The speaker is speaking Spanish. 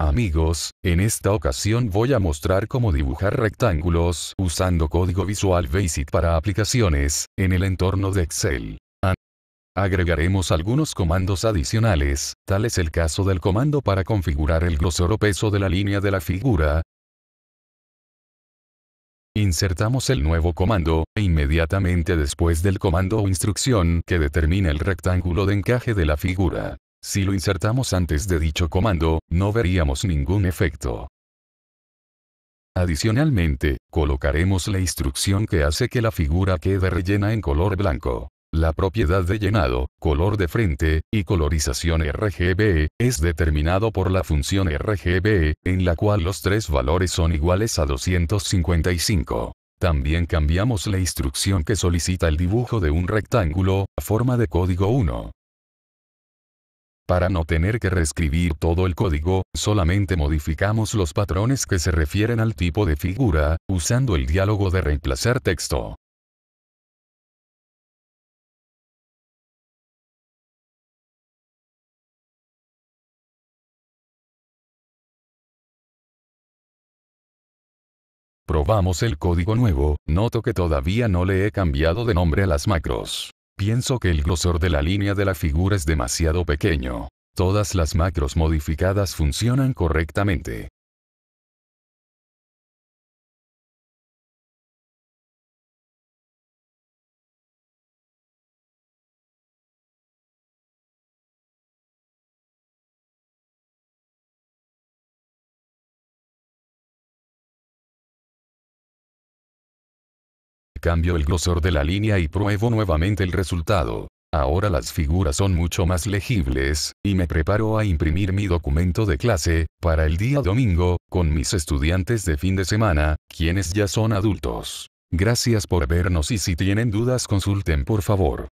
Amigos, en esta ocasión voy a mostrar cómo dibujar rectángulos usando código Visual Basic para aplicaciones, en el entorno de Excel. Agregaremos algunos comandos adicionales, tal es el caso del comando para configurar el grosor o peso de la línea de la figura. Insertamos el nuevo comando, e inmediatamente después del comando o instrucción que determina el rectángulo de encaje de la figura. Si lo insertamos antes de dicho comando, no veríamos ningún efecto. Adicionalmente, colocaremos la instrucción que hace que la figura quede rellena en color blanco. La propiedad de llenado, color de frente, y colorización RGB, es determinado por la función RGB, en la cual los tres valores son iguales a 255. También cambiamos la instrucción que solicita el dibujo de un rectángulo, a forma de código 1. Para no tener que reescribir todo el código, solamente modificamos los patrones que se refieren al tipo de figura, usando el diálogo de reemplazar texto. Probamos el código nuevo, noto que todavía no le he cambiado de nombre a las macros. Pienso que el grosor de la línea de la figura es demasiado pequeño. Todas las macros modificadas funcionan correctamente. Cambio el grosor de la línea y pruebo nuevamente el resultado. Ahora las figuras son mucho más legibles, y me preparo a imprimir mi documento de clase, para el día domingo, con mis estudiantes de fin de semana, quienes ya son adultos. Gracias por vernos y si tienen dudas consulten por favor.